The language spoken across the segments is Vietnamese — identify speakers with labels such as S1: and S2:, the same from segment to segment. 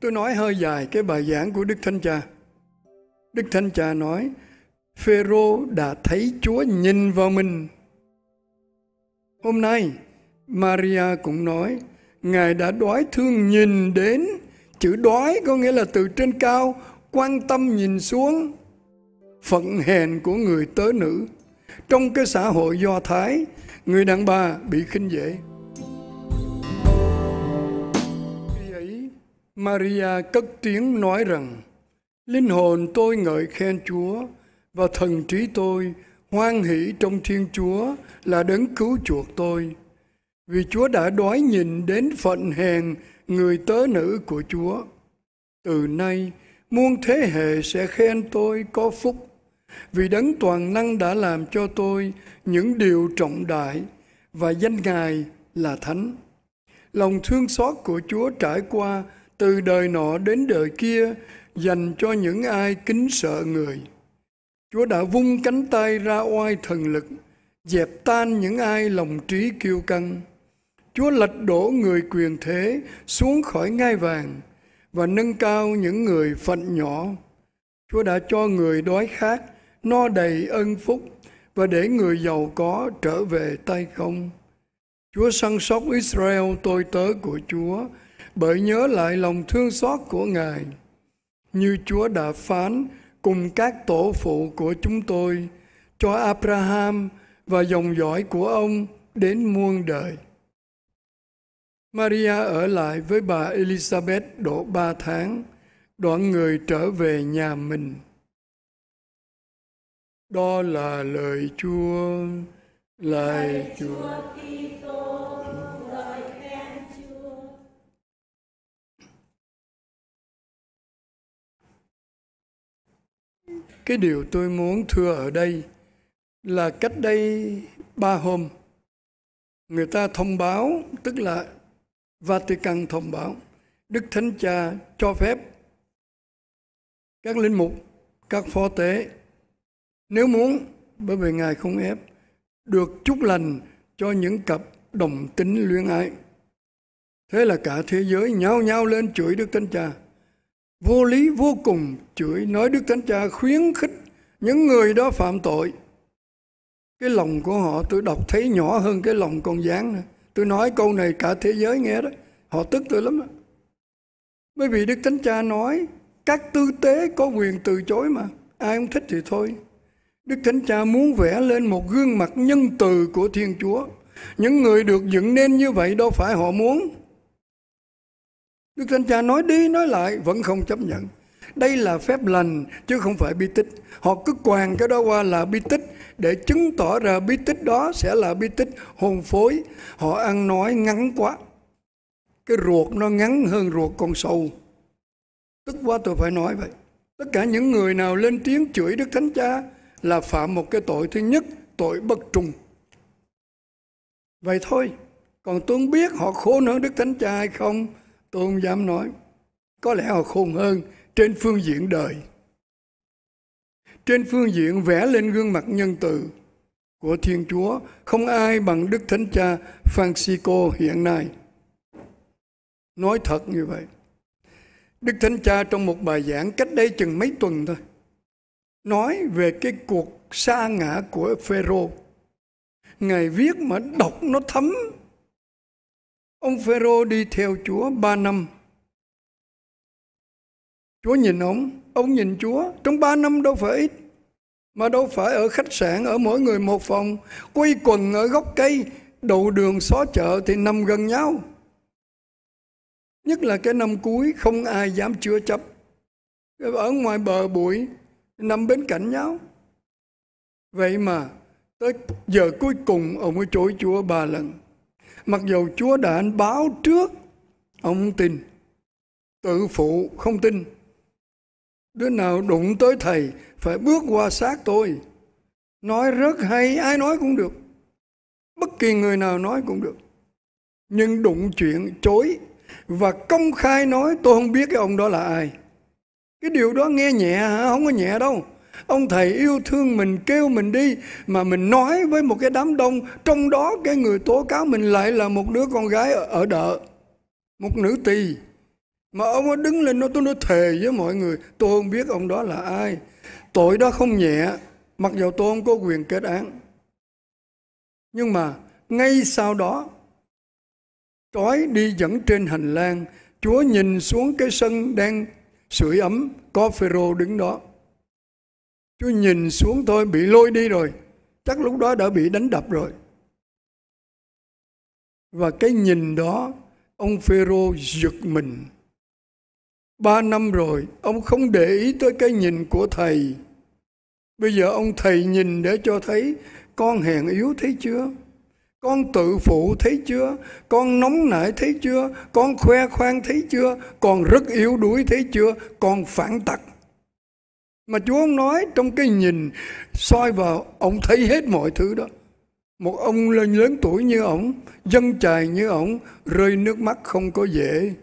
S1: Tôi nói hơi dài cái bài giảng của Đức Thánh Cha. Đức Thánh Cha nói, Phêrô đã thấy Chúa nhìn vào mình. Hôm nay, Maria cũng nói, Ngài đã đói thương nhìn đến, chữ đói có nghĩa là từ trên cao, quan tâm nhìn xuống, phận hèn của người tớ nữ. Trong cái xã hội Do Thái, người đàn bà bị khinh dễ. Maria cất tiếng nói rằng, Linh hồn tôi ngợi khen Chúa và thần trí tôi hoan hỷ trong Thiên Chúa là đấng cứu chuộc tôi. Vì Chúa đã đói nhìn đến phận hèn người tớ nữ của Chúa. Từ nay, muôn thế hệ sẽ khen tôi có phúc, vì đấng toàn năng đã làm cho tôi những điều trọng đại và danh Ngài là Thánh. Lòng thương xót của Chúa trải qua từ đời nọ đến đời kia dành cho những ai kính sợ người. Chúa đã vung cánh tay ra oai thần lực, dẹp tan những ai lòng trí kiêu căng. Chúa lật đổ người quyền thế xuống khỏi ngai vàng và nâng cao những người phận nhỏ. Chúa đã cho người đói khát no đầy ân phúc và để người giàu có trở về tay không. Chúa săn sóc Israel tôi tớ của Chúa bởi nhớ lại lòng thương xót của Ngài, như Chúa đã phán cùng các tổ phụ của chúng tôi, cho Abraham và dòng dõi của ông đến muôn đời. Maria ở lại với bà Elizabeth độ ba tháng, đoạn người trở về nhà mình. Đó là lời Chúa, lời Chúa Kitô. cái điều tôi muốn thưa ở đây là cách đây ba hôm người ta thông báo tức là vatican thông báo đức thánh cha cho phép các linh mục các phó tế nếu muốn bởi vì ngài không ép được chúc lành cho những cặp đồng tính luyến ái thế là cả thế giới nhao nhao lên chửi đức thánh cha vô lý vô cùng chửi nói Đức Thánh Cha khuyến khích những người đó phạm tội. Cái lòng của họ tôi đọc thấy nhỏ hơn cái lòng con gián nữa. Tôi nói câu này cả thế giới nghe đó, họ tức tôi lắm đó. Bởi vì Đức Thánh Cha nói các tư tế có quyền từ chối mà, ai không thích thì thôi. Đức Thánh Cha muốn vẽ lên một gương mặt nhân từ của Thiên Chúa. Những người được dựng nên như vậy đâu phải họ muốn. Đức Thánh Cha nói đi nói lại vẫn không chấp nhận. Đây là phép lành chứ không phải bi tích. Họ cứ quàng cái đó qua là bi tích để chứng tỏ ra bi tích đó sẽ là bi tích hồn phối. Họ ăn nói ngắn quá. Cái ruột nó ngắn hơn ruột con sâu. Tức quá tôi phải nói vậy. Tất cả những người nào lên tiếng chửi Đức Thánh Cha là phạm một cái tội thứ nhất, tội bất trung. Vậy thôi, còn tôi không biết họ khôn hơn Đức Thánh Cha hay không, tôi không dám nói có lẽ họ khôn hơn trên phương diện đời trên phương diện vẽ lên gương mặt nhân từ của Thiên Chúa không ai bằng Đức Thánh Cha Francisco hiện nay. Nói thật như vậy. Đức Thánh Cha trong một bài giảng cách đây chừng mấy tuần thôi nói về cái cuộc sa ngã của Phêrô. Ngài viết mà đọc nó thấm Ông Phêrô đi theo Chúa ba năm. Chúa nhìn ông, ông nhìn Chúa, trong ba năm đâu phải ít. Mà đâu phải ở khách sạn, ở mỗi người một phòng, quay quần ở gốc cây, đầu đường xó chợ thì nằm gần nhau. Nhất là cái năm cuối không ai dám chữa chấp. Ở ngoài bờ bụi, nằm bên cạnh nhau. Vậy mà tới giờ cuối cùng ông mới chối Chúa ba lần mặc dù Chúa đã báo trước ông tin tự phụ không tin đứa nào đụng tới thầy phải bước qua xác tôi nói rất hay ai nói cũng được bất kỳ người nào nói cũng được nhưng đụng chuyện chối và công khai nói tôi không biết cái ông đó là ai cái điều đó nghe nhẹ hả không có nhẹ đâu Ông thầy yêu thương mình kêu mình đi mà mình nói với một cái đám đông trong đó cái người tố cáo mình lại là một đứa con gái ở đợ, một nữ tỳ. Mà ông ấy đứng lên nó tôi nó thề với mọi người tôi không biết ông đó là ai. Tội đó không nhẹ mặc dù tôi không có quyền kết án. Nhưng mà ngay sau đó trói đi dẫn trên hành lang Chúa nhìn xuống cái sân đang sưởi ấm có phêrô đứng đó Chúa nhìn xuống tôi bị lôi đi rồi. Chắc lúc đó đã bị đánh đập rồi. Và cái nhìn đó ông Phêrô giật mình. Ba năm rồi ông không để ý tới cái nhìn của thầy. Bây giờ ông thầy nhìn để cho thấy con hèn yếu thấy chưa? Con tự phụ thấy chưa? Con nóng nảy thấy chưa? Con khoe khoang thấy chưa? Con rất yếu đuối thấy chưa? Con phản tặc mà Chúa ông nói trong cái nhìn soi vào, ông thấy hết mọi thứ đó. Một ông lên lớn tuổi như ông, dân chài như ông, rơi nước mắt không có dễ.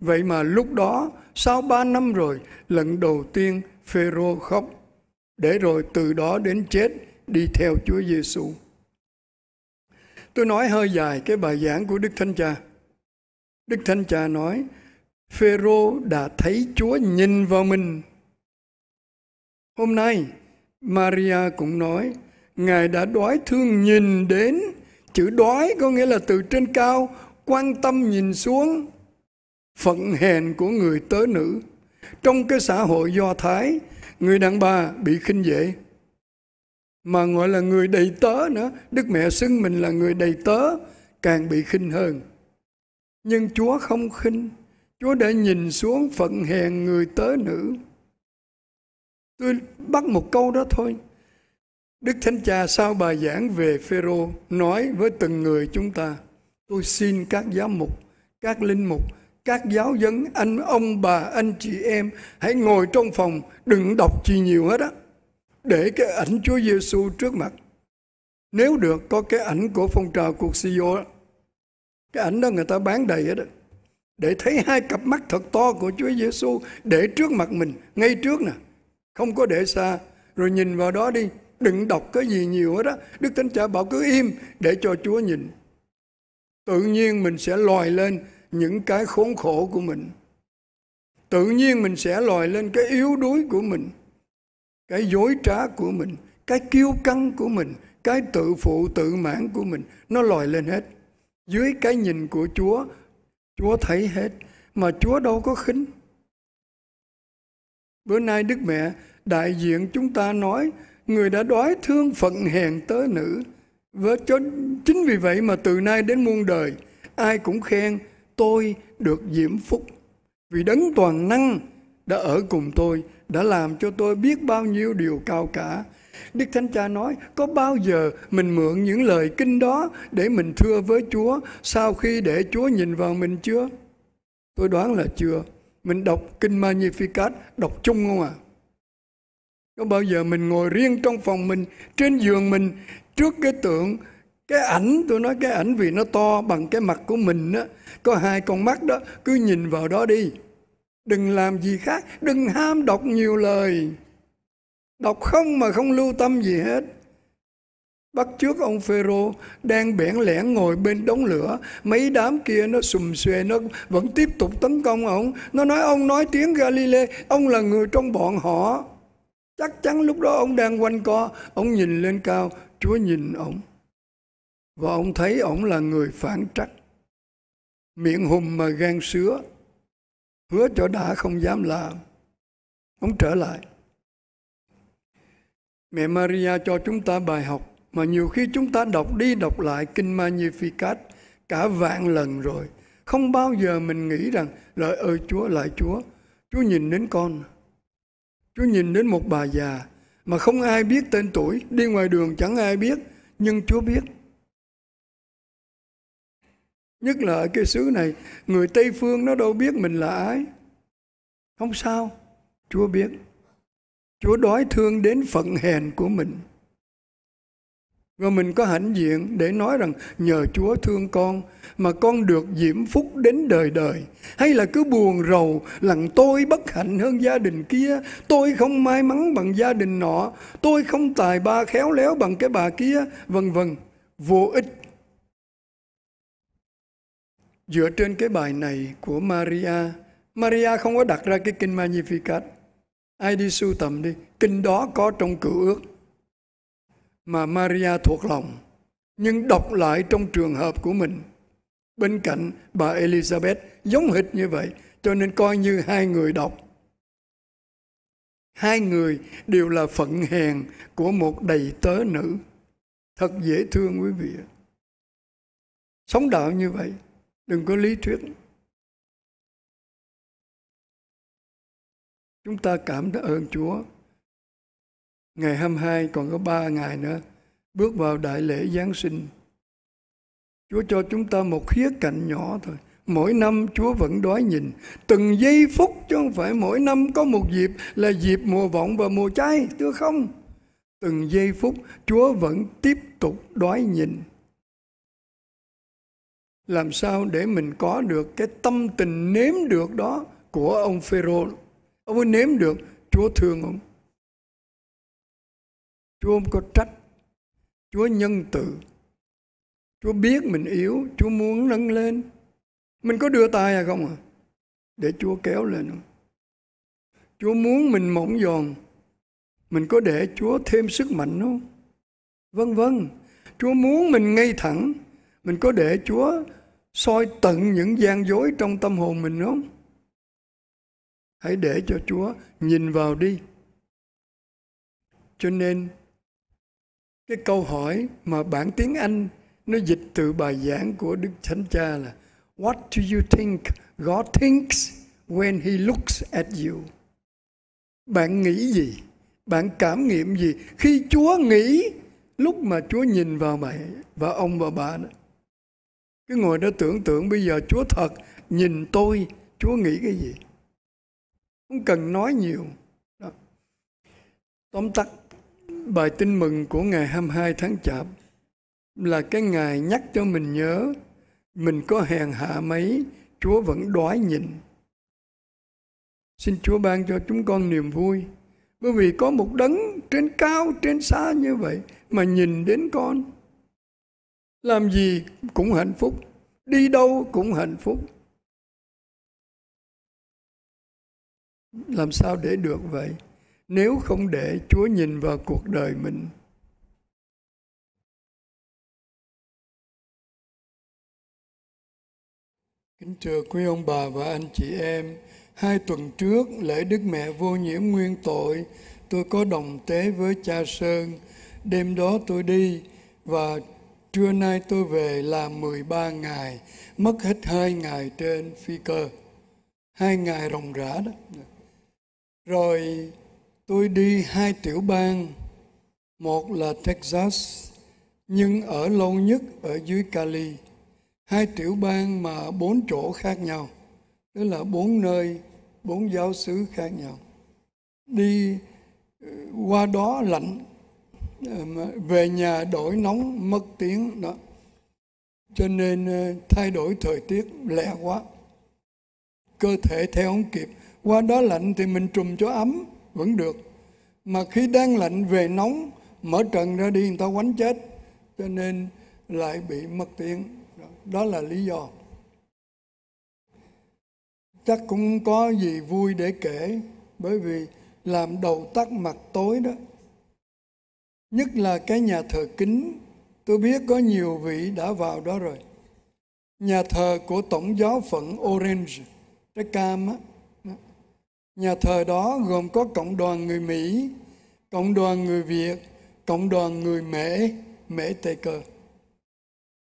S1: Vậy mà lúc đó, sau ba năm rồi, lần đầu tiên Phêrô khóc, để rồi từ đó đến chết đi theo Chúa Giêsu. Tôi nói hơi dài cái bài giảng của Đức Thánh Cha. Đức Thánh Cha nói, Phêrô đã thấy Chúa nhìn vào mình Hôm nay, Maria cũng nói, Ngài đã đói thương nhìn đến, chữ đói có nghĩa là từ trên cao, quan tâm nhìn xuống, phận hèn của người tớ nữ. Trong cái xã hội Do Thái, người đàn bà bị khinh dễ, mà gọi là người đầy tớ nữa. Đức mẹ xưng mình là người đầy tớ, càng bị khinh hơn. Nhưng Chúa không khinh, Chúa đã nhìn xuống phận hèn người tớ nữ. Tôi bắt một câu đó thôi. Đức Thánh Cha sau bài giảng về Phêrô nói với từng người chúng ta, tôi xin các giám mục, các linh mục, các giáo dân, anh ông bà, anh chị em hãy ngồi trong phòng, đừng đọc gì nhiều hết á. Để cái ảnh Chúa Giêsu trước mặt. Nếu được có cái ảnh của phong trào cuộc CEO vô cái ảnh đó người ta bán đầy hết đó. Để thấy hai cặp mắt thật to của Chúa Giêsu để trước mặt mình, ngay trước nè không có để xa rồi nhìn vào đó đi đừng đọc cái gì nhiều hết đó đức thánh cha bảo cứ im để cho chúa nhìn tự nhiên mình sẽ lòi lên những cái khốn khổ của mình tự nhiên mình sẽ lòi lên cái yếu đuối của mình cái dối trá của mình cái kiêu căng của mình cái tự phụ tự mãn của mình nó lòi lên hết dưới cái nhìn của chúa chúa thấy hết mà chúa đâu có khinh Bữa nay Đức Mẹ đại diện chúng ta nói người đã đói thương phận hèn tớ nữ. Với cho chính vì vậy mà từ nay đến muôn đời ai cũng khen tôi được diễm phúc vì đấng toàn năng đã ở cùng tôi đã làm cho tôi biết bao nhiêu điều cao cả đức thánh cha nói có bao giờ mình mượn những lời kinh đó để mình thưa với chúa sau khi để chúa nhìn vào mình chưa tôi đoán là chưa mình đọc kinh Magnificat đọc chung không à có bao giờ mình ngồi riêng trong phòng mình trên giường mình trước cái tượng cái ảnh tôi nói cái ảnh vì nó to bằng cái mặt của mình á có hai con mắt đó cứ nhìn vào đó đi đừng làm gì khác đừng ham đọc nhiều lời đọc không mà không lưu tâm gì hết Bắt trước ông Phêrô đang bẽn lẽn ngồi bên đống lửa, mấy đám kia nó sùm xuê nó vẫn tiếp tục tấn công ông. Nó nói ông nói tiếng Galile, ông là người trong bọn họ. Chắc chắn lúc đó ông đang quanh co, ông nhìn lên cao, Chúa nhìn ông. Và ông thấy ông là người phản trách. Miệng hùm mà gan sứa, hứa cho đã không dám làm. Ông trở lại. Mẹ Maria cho chúng ta bài học mà nhiều khi chúng ta đọc đi đọc lại kinh Magnificat cả vạn lần rồi không bao giờ mình nghĩ rằng lợi ơi Chúa lại Chúa Chúa nhìn đến con Chúa nhìn đến một bà già mà không ai biết tên tuổi đi ngoài đường chẳng ai biết nhưng Chúa biết nhất là ở cái xứ này người Tây phương nó đâu biết mình là ai không sao Chúa biết Chúa đói thương đến phận hèn của mình và mình có hãnh diện để nói rằng nhờ Chúa thương con mà con được diễm phúc đến đời đời. Hay là cứ buồn rầu rằng tôi bất hạnh hơn gia đình kia, tôi không may mắn bằng gia đình nọ, tôi không tài ba khéo léo bằng cái bà kia, vân vân, vô ích. Dựa trên cái bài này của Maria, Maria không có đặt ra cái kinh Magnificat. Ai đi sưu tầm đi, kinh đó có trong cựu ước mà Maria thuộc lòng, nhưng đọc lại trong trường hợp của mình. Bên cạnh bà Elizabeth giống hệt như vậy, cho nên coi như hai người đọc. Hai người đều là phận hèn của một đầy tớ nữ. Thật dễ thương quý vị. Sống đạo như vậy, đừng có lý
S2: thuyết. Chúng ta cảm
S1: ơn Chúa ngày 22 còn có 3 ngày nữa bước vào đại lễ Giáng sinh. Chúa cho chúng ta một khía cạnh nhỏ thôi. Mỗi năm Chúa vẫn đói nhìn từng giây phút chứ không phải mỗi năm có một dịp là dịp mùa vọng và mùa cháy, thưa không? Từng giây phút Chúa vẫn tiếp tục đói nhìn. Làm sao để mình có được cái tâm tình nếm được đó của ông Phêrô? Ông ấy nếm được Chúa thương ông. Chúa không có trách, Chúa nhân từ. Chúa biết mình yếu, Chúa muốn nâng lên. Mình có đưa tay à không à? Để Chúa kéo lên không? Chúa muốn mình mỏng giòn, mình có để Chúa thêm sức mạnh không? Vân vân. Chúa muốn mình ngay thẳng, mình có để Chúa soi tận những gian dối trong tâm hồn mình không? Hãy để cho Chúa nhìn vào đi. Cho nên cái câu hỏi mà bản tiếng Anh nó dịch từ bài giảng của Đức Thánh Cha là What do you think God thinks when he looks at you? Bạn nghĩ gì? Bạn cảm nghiệm gì khi Chúa nghĩ lúc mà Chúa nhìn vào mày và ông và bà đó. Cứ ngồi đó tưởng tượng bây giờ Chúa thật nhìn tôi, Chúa nghĩ cái gì? Không cần nói nhiều. Đó. Tóm tắt bài tin mừng của ngày 22 tháng Chạp là cái ngày nhắc cho mình nhớ mình có hèn hạ mấy, Chúa vẫn đói nhìn Xin Chúa ban cho chúng con niềm vui, bởi vì có một đấng trên cao, trên xa như vậy mà nhìn đến con. Làm gì cũng hạnh phúc, đi đâu cũng hạnh phúc.
S2: Làm sao để được vậy? nếu không để Chúa nhìn vào cuộc đời mình.
S1: Kính thưa quý ông bà và anh chị em, hai tuần trước lễ Đức Mẹ vô nhiễm nguyên tội, tôi có đồng tế với cha Sơn. Đêm đó tôi đi và trưa nay tôi về là 13 ngày, mất hết hai ngày trên phi cơ. Hai ngày rồng rã đó. Rồi tôi đi hai tiểu bang, một là Texas, nhưng ở lâu nhất ở dưới Cali. Hai tiểu bang mà bốn chỗ khác nhau, tức là bốn nơi, bốn giáo xứ khác nhau. Đi ờ, qua đó lạnh, ờ, về nhà đổi nóng mất tiếng đó. Cho nên ờ, thay đổi thời tiết lẹ quá. Cơ thể theo không kịp, qua đó lạnh thì mình trùm cho ấm vẫn được mà khi đang lạnh về nóng mở trần ra đi người ta quánh chết cho nên lại bị mất tiền, đó là lý do chắc cũng có gì vui để kể bởi vì làm đầu tắt mặt tối đó nhất là cái nhà thờ kính tôi biết có nhiều vị đã vào đó rồi nhà thờ của tổng giáo phận orange trái cam á Nhà thờ đó gồm có cộng đoàn người Mỹ, cộng đoàn người Việt, cộng đoàn người Mễ, Mễ Tây Cơ.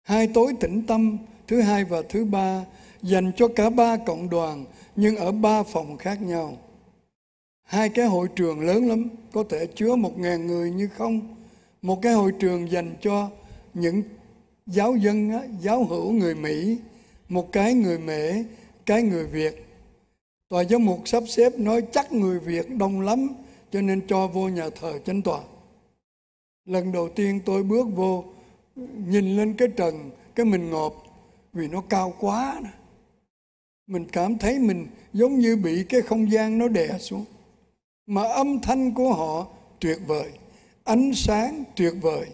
S1: Hai tối tĩnh tâm thứ hai và thứ ba dành cho cả ba cộng đoàn nhưng ở ba phòng khác nhau. Hai cái hội trường lớn lắm, có thể chứa một ngàn người như không. Một cái hội trường dành cho những giáo dân, giáo hữu người Mỹ, một cái người Mễ, cái người Việt Tòa giám mục sắp xếp nói chắc người Việt đông lắm cho nên cho vô nhà thờ chánh tòa. Lần đầu tiên tôi bước vô nhìn lên cái trần cái mình ngộp vì nó cao quá. Mình cảm thấy mình giống như bị cái không gian nó đè xuống. Mà âm thanh của họ tuyệt vời, ánh sáng tuyệt vời.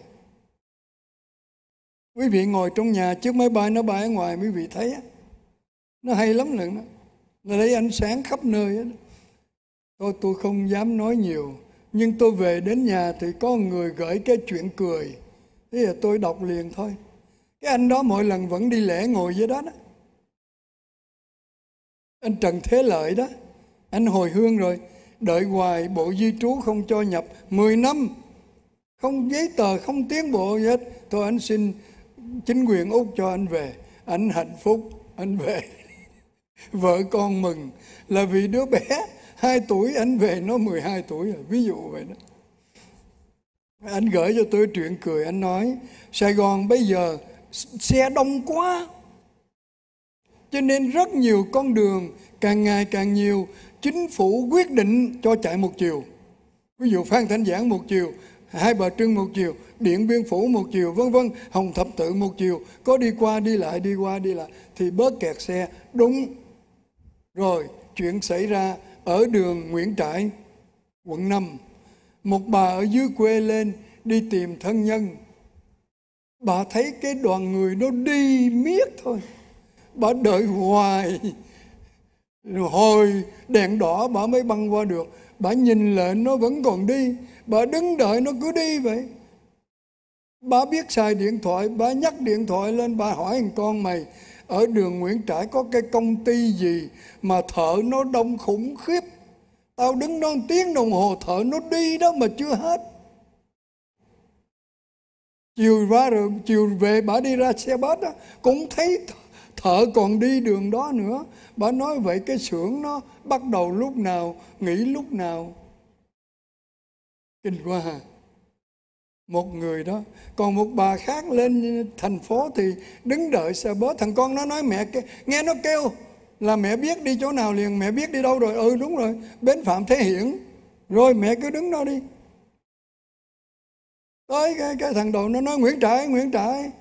S1: Quý vị ngồi trong nhà chiếc máy bay nó bay ở ngoài quý vị thấy á. Nó hay lắm lần đó nó lấy ánh sáng khắp nơi hết tôi tôi không dám nói nhiều nhưng tôi về đến nhà thì có người gửi cái chuyện cười thế là tôi đọc liền thôi cái anh đó mỗi lần vẫn đi lễ ngồi với đó đó anh trần thế lợi đó anh hồi hương rồi đợi hoài bộ di trú không cho nhập 10 năm không giấy tờ không tiến bộ gì hết thôi anh xin chính quyền úc cho anh về anh hạnh phúc anh về Vợ con mừng là vì đứa bé 2 tuổi anh về nó 12 tuổi rồi, ví dụ vậy đó. Anh gửi cho tôi chuyện cười, anh nói Sài Gòn bây giờ xe đông quá. Cho nên rất nhiều con đường càng ngày càng nhiều chính phủ quyết định cho chạy một chiều. Ví dụ Phan Thanh Giảng một chiều, Hai Bà Trưng một chiều, Điện Biên Phủ một chiều, vân vân, Hồng Thập Tự một chiều, có đi qua đi lại đi qua đi lại thì bớt kẹt xe, đúng rồi, chuyện xảy ra ở đường Nguyễn Trãi, quận 5. Một bà ở dưới quê lên đi tìm thân nhân. Bà thấy cái đoàn người nó đi miết thôi. Bà đợi hoài. Rồi hồi đèn đỏ bà mới băng qua được. Bà nhìn lên nó vẫn còn đi. Bà đứng đợi nó cứ đi vậy. Bà biết xài điện thoại, bà nhắc điện thoại lên, bà hỏi con mày, ở đường Nguyễn Trãi có cái công ty gì mà thợ nó đông khủng khiếp. Tao đứng đó tiếng đồng hồ thợ nó đi đó mà chưa hết. Chiều ra rồi, chiều về bà đi ra xe bus đó, cũng thấy thợ còn đi đường đó nữa. Bà nói vậy cái xưởng nó bắt đầu lúc nào, nghỉ lúc nào. Kinh quá ha một người đó còn một bà khác lên thành phố thì đứng đợi xe bớt thằng con nó nói mẹ nghe nó kêu là mẹ biết đi chỗ nào liền mẹ biết đi đâu rồi ừ đúng rồi bến phạm thế hiển rồi mẹ cứ đứng đó đi tới cái, cái thằng đầu nó nói nguyễn trãi nguyễn trãi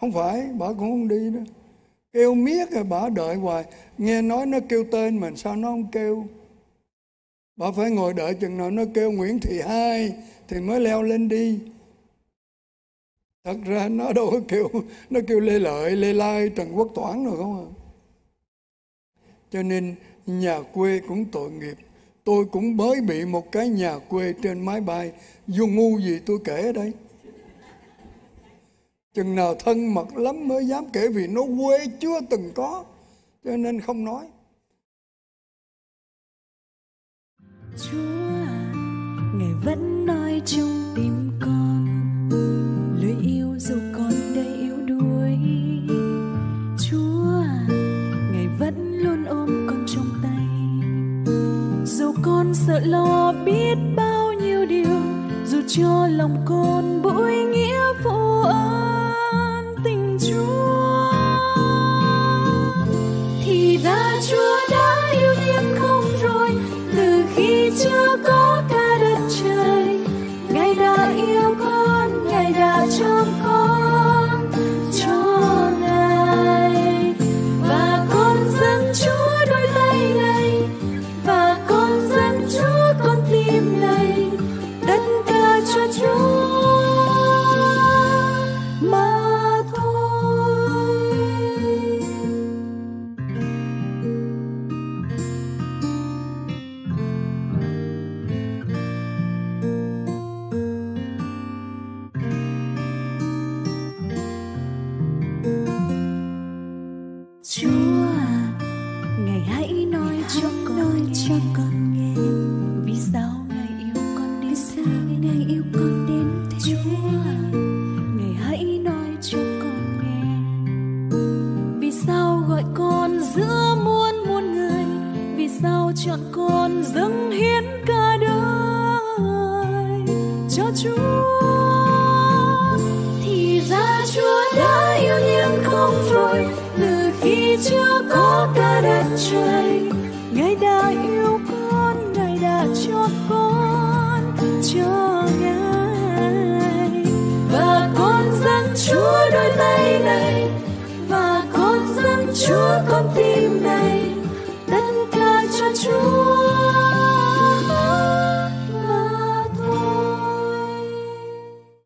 S1: không phải bà cũng không đi nữa kêu miết rồi bà đợi hoài nghe nói nó kêu tên mình sao nó không kêu bà phải ngồi đợi chừng nào nó kêu nguyễn thị hai thì mới leo lên đi thật ra nó đâu có kêu nó kêu lê lợi lê lai trần quốc toản rồi không à cho nên nhà quê cũng tội nghiệp tôi cũng mới bị một cái nhà quê trên máy bay vô ngu gì tôi kể ở đây chừng nào thân mật lắm mới dám kể vì nó quê chưa từng có cho nên không nói Chúa à,
S2: Ngài vẫn nói chung tim yêu dù còn đây yếu đuối chúa ngài vẫn luôn ôm con trong tay dù con sợ lo biết bao nhiêu điều dù cho lòng con bụi nghĩa phụ ơi chọn con dâng hiến cả đời cho Chúa thì ra Chúa đã yêu nhưng không rồi từ khi chưa có cả đất trời Ngài đã yêu con Ngài đã cho con cho Ngài và con dâng Chúa đôi tay này và con dâng Chúa con tim